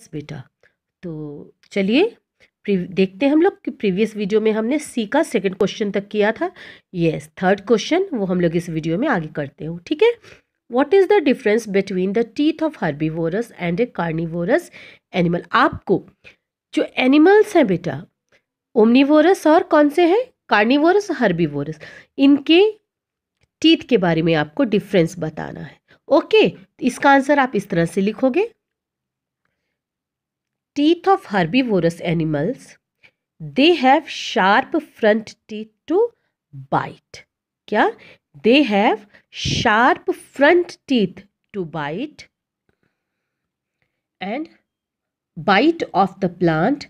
Yes बेटा तो चलिए देखते हैं हम लोग कि प्रीवियस वीडियो में हमने सी का सेकेंड क्वेश्चन तक किया था यस थर्ड क्वेश्चन वो हम लोग इस वीडियो में आगे करते हो ठीक है what is the difference between the teeth of herbivorous and a carnivorous animal आपको जो एनिमल्स हैं बेटा ओमनीवोरस और कौन से हैं कार्निवोरस हर्बीवोरस इनके टीथ के बारे में आपको डिफरेंस बताना है ओके इसका आंसर आप इस तरह से लिखोगे teeth of herbivorous animals, they have sharp front teeth to bite. kya they have sharp front teeth to bite and bite of the plant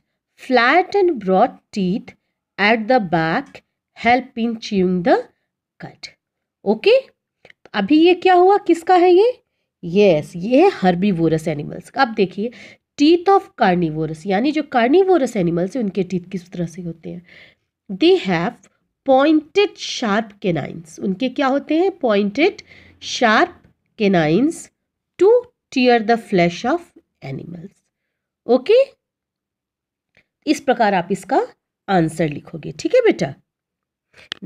flat and broad teeth at the back help in chewing the cud. Okay? अभी ये क्या हुआ किसका है ये yes yes, ये herbivorous animals अब देखिए टीथ ऑफ कार्निवोरस यानी जो कार्निवोरस एनिमल्स हैं उनके टीथ किस तरह से होते हैं they have pointed sharp canines उनके क्या होते हैं pointed sharp canines to tear the flesh of animals okay इस प्रकार आप इसका आंसर लिखोगे ठीक है बेटा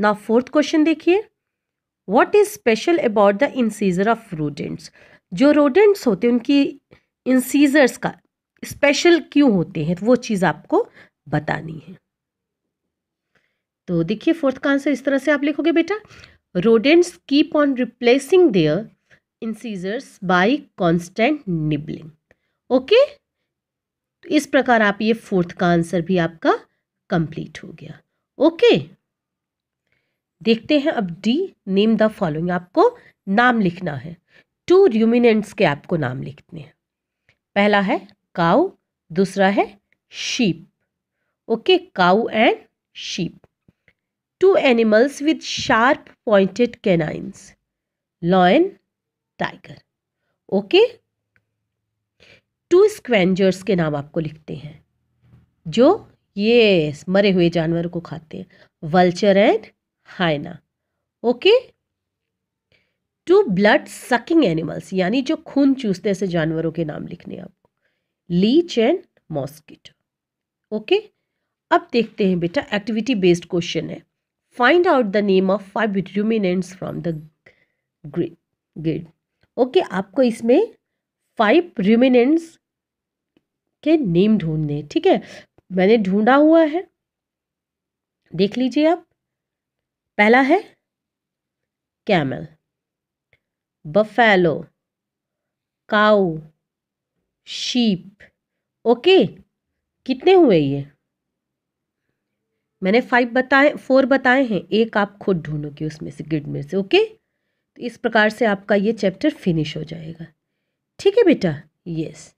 ना फोर्थ क्वेश्चन देखिए what is special about the incisor of rodents जो रोडेंट्स होते हैं उनकी इंसीजर्स का स्पेशल क्यों होते हैं तो वो चीज़ आपको बतानी है तो देखिए फोर्थ का आंसर इस तरह से आप लिखोगे बेटा rodents keep on replacing their incisors by constant nibbling okay तो इस प्रकार आप ये फोर्थ का आंसर भी आपका कंप्लीट हो गया ओके देखते हैं अब डी नेम द फॉलोइंग आपको नाम लिखना है टू र्यूमिनेंट्स के आपको नाम लिखने हैं पहला है काउ दूसरा है sheep okay cow and sheep two animals with sharp pointed canines lion tiger okay two scavengers के नाम आपको लिखते हैं जो ये मरे हुए जानवर को खाते हैं vulture and hyena okay two blood sucking animals यानी जो खून चूसते से जानवरों के नाम लिखने आप लीच एंड मॉस्किटो ओके अब देखते हैं बेटा एक्टिविटी बेस्ड क्वेश्चन है find out the name of five ruminants from the grid okay आपको इसमें फाइव रूमिनेंट्स के नेम ढूंढने ठीक है मैंने ढूंढा हुआ है देख लीजिए आप पहला है camel buffalo cow sheep okay कितने हुए ये मैंने फाइव बताए फोर बताए हैं एक आप खुद ढूंढोगे उसमें से गिड में से ओके तो इस प्रकार से आपका ये चैप्टर फिनिश हो जाएगा ठीक है बेटा यस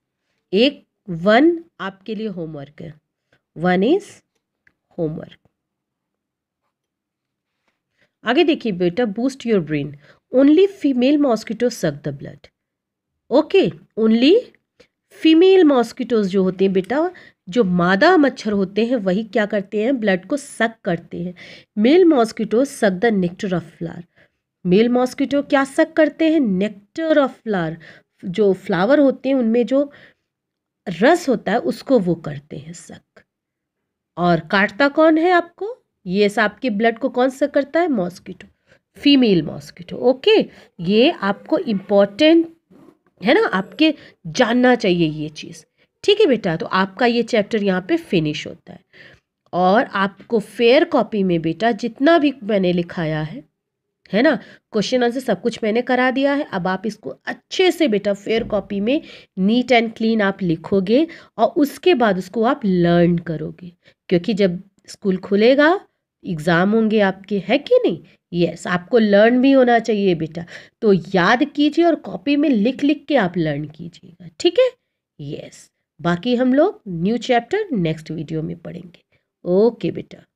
एक वन आपके लिए होमवर्क है वन इज होमवर्क आगे देखिए बेटा boost your brain only female mosquito suck the blood okay only female mosquitoes जो होते हैं बेटा जो मादा मच्छर होते हैं वही क्या करते हैं ब्लड को सक करते हैं male mosquitoes suck the nectar of flower male mosquito क्या सक करते हैं नेक्टर ऑफ फ्लावर जो फ्लावर होते हैं उनमें जो रस होता है उसको वो करते हैं सक और काटता कौन है आपको ये सब आपके ब्लड को कौन सक करता है मॉस्किटो फीमेल मॉस्किटो ओके ये आपको इम्पॉर्टेंट है ना आपके जानना चाहिए ये चीज़ ठीक है बेटा तो आपका ये चैप्टर यहाँ पे फिनिश होता है और आपको फेयर कॉपी में बेटा जितना भी मैंने लिखाया है है ना क्वेश्चन आंसर सब कुछ मैंने करा दिया है अब आप इसको अच्छे से बेटा फेयर कॉपी में नीट एंड क्लीन आप लिखोगे और उसके बाद उसको आप लर्न करोगे क्योंकि जब स्कूल खुलेगा एग्ज़ाम होंगे आपके है कि नहीं यस आपको लर्न भी होना चाहिए बेटा तो याद कीजिए और कॉपी में लिख लिख के आप लर्न कीजिएगा ठीक है यस बाकी हम लोग न्यू चैप्टर नेक्स्ट वीडियो में पढ़ेंगे ओके बेटा